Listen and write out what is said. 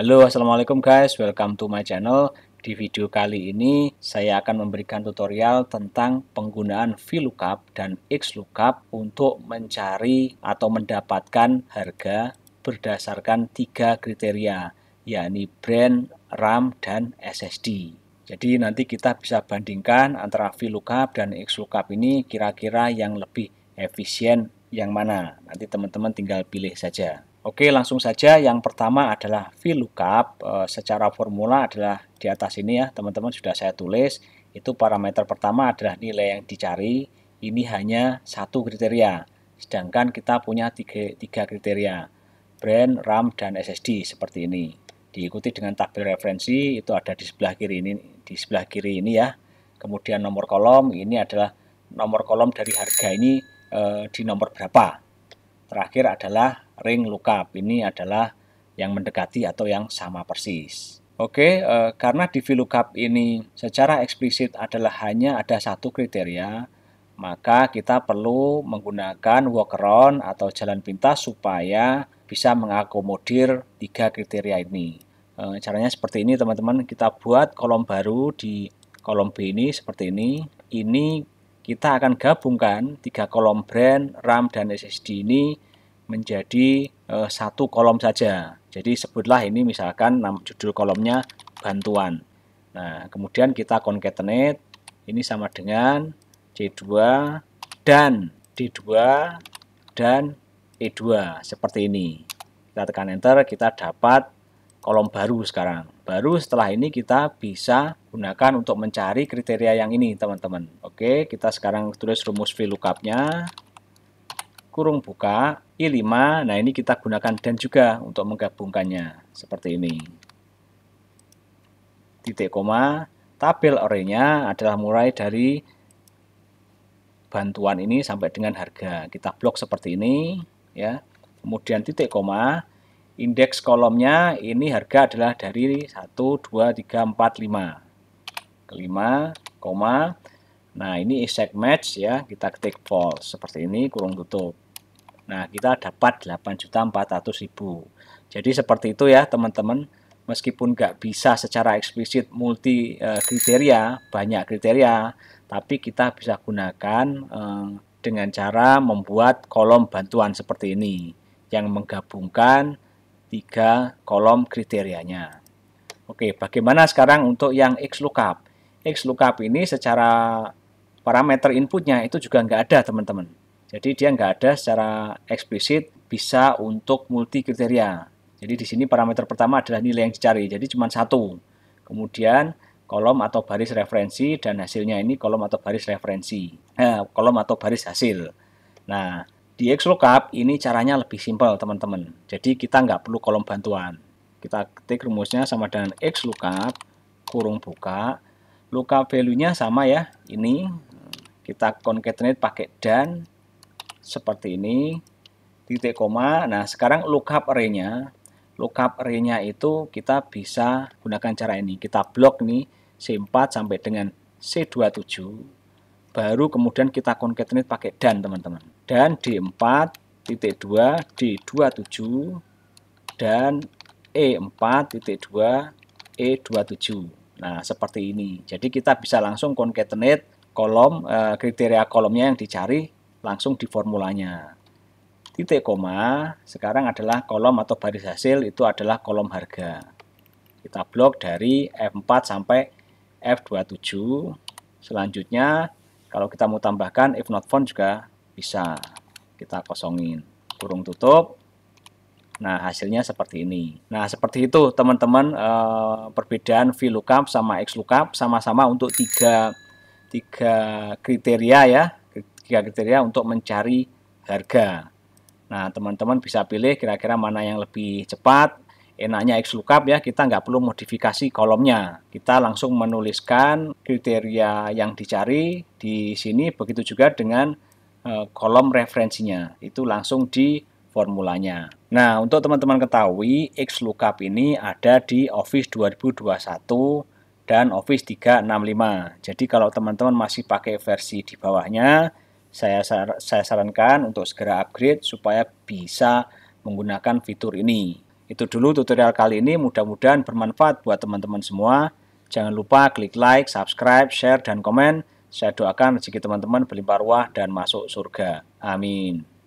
Halo assalamualaikum guys welcome to my channel di video kali ini saya akan memberikan tutorial tentang penggunaan VLOOKUP dan XLOOKUP untuk mencari atau mendapatkan harga berdasarkan tiga kriteria yakni brand, RAM, dan SSD jadi nanti kita bisa bandingkan antara VLOOKUP dan XLOOKUP ini kira-kira yang lebih efisien yang mana nanti teman-teman tinggal pilih saja Oke, langsung saja yang pertama adalah VLOOKUP. E, secara formula adalah di atas ini ya, teman-teman sudah saya tulis. Itu parameter pertama adalah nilai yang dicari. Ini hanya satu kriteria. Sedangkan kita punya tiga, tiga kriteria, brand, RAM, dan SSD seperti ini. Diikuti dengan tabel referensi, itu ada di sebelah kiri ini, di sebelah kiri ini ya. Kemudian nomor kolom, ini adalah nomor kolom dari harga ini e, di nomor berapa terakhir adalah ring lookup. Ini adalah yang mendekati atau yang sama persis. Oke, uh, karena di VLOOKUP ini secara eksplisit adalah hanya ada satu kriteria, maka kita perlu menggunakan workaround atau jalan pintas supaya bisa mengakomodir tiga kriteria ini. Uh, caranya seperti ini teman-teman, kita buat kolom baru di kolom B ini seperti ini. Ini kita akan gabungkan tiga kolom brand, RAM, dan SSD ini menjadi e, satu kolom saja. Jadi sebutlah ini misalkan judul kolomnya bantuan. Nah, kemudian kita concatenate ini sama dengan C2 dan D2 dan E2 seperti ini. Kita tekan enter, kita dapat kolom baru sekarang. Baru setelah ini kita bisa gunakan untuk mencari kriteria yang ini, teman-teman. Oke, kita sekarang tulis rumus VLOOKUP-nya. Kurung buka, I5. Nah, ini kita gunakan dan juga untuk menggabungkannya. Seperti ini. Titik koma. Tabel array adalah mulai dari bantuan ini sampai dengan harga. Kita blok seperti ini. ya. Kemudian titik koma indeks kolomnya ini harga adalah dari 1, 2, 3, 4, 5 kelima, koma nah ini exact match ya kita ketik false seperti ini kurung tutup nah kita dapat 8.400.000 jadi seperti itu ya teman-teman meskipun nggak bisa secara eksplisit multi eh, kriteria banyak kriteria tapi kita bisa gunakan eh, dengan cara membuat kolom bantuan seperti ini yang menggabungkan tiga kolom kriterianya. Oke, bagaimana sekarang untuk yang XLOOKUP? XLOOKUP ini secara parameter inputnya itu juga nggak ada, teman-teman. Jadi dia nggak ada secara eksplisit bisa untuk multi kriteria. Jadi di sini parameter pertama adalah nilai yang dicari, jadi cuma satu. Kemudian kolom atau baris referensi dan hasilnya ini kolom atau baris referensi, eh, kolom atau baris hasil. Nah, di XLOOKUP ini caranya lebih simpel teman-teman. Jadi kita nggak perlu kolom bantuan. Kita ketik rumusnya sama dengan XLOOKUP, kurung buka, lookup value-nya sama ya, ini. Kita concatenate pakai dan, seperti ini, titik koma. Nah sekarang lookup array-nya, lookup array-nya itu kita bisa gunakan cara ini. Kita blok nih C4 sampai dengan C27 baru kemudian kita concatenate pakai dan teman-teman dan D4 titik 2 D27 dan E4 titik 2 E27 nah seperti ini jadi kita bisa langsung concatenate kolom e, kriteria kolomnya yang dicari langsung di formulanya titik koma sekarang adalah kolom atau baris hasil itu adalah kolom harga kita blok dari F4 sampai F27 selanjutnya kalau kita mau tambahkan if not found juga bisa kita kosongin. Kurung tutup. Nah, hasilnya seperti ini. Nah, seperti itu teman-teman eh, perbedaan VLOOKUP sama XLOOKUP sama-sama untuk tiga, tiga kriteria ya. Tiga kriteria untuk mencari harga. Nah, teman-teman bisa pilih kira-kira mana yang lebih cepat, enaknya XLOOKUP ya kita nggak perlu modifikasi kolomnya kita langsung menuliskan kriteria yang dicari di sini begitu juga dengan eh, kolom referensinya itu langsung di formulanya nah untuk teman-teman ketahui XLOOKUP ini ada di Office 2021 dan Office 365. Jadi kalau teman-teman masih pakai versi di bawahnya, saya sar saya sarankan untuk segera upgrade supaya bisa menggunakan fitur ini. Itu dulu tutorial kali ini, mudah-mudahan bermanfaat buat teman-teman semua. Jangan lupa klik like, subscribe, share, dan komen. Saya doakan rezeki teman-teman berlimpah ruah dan masuk surga. Amin.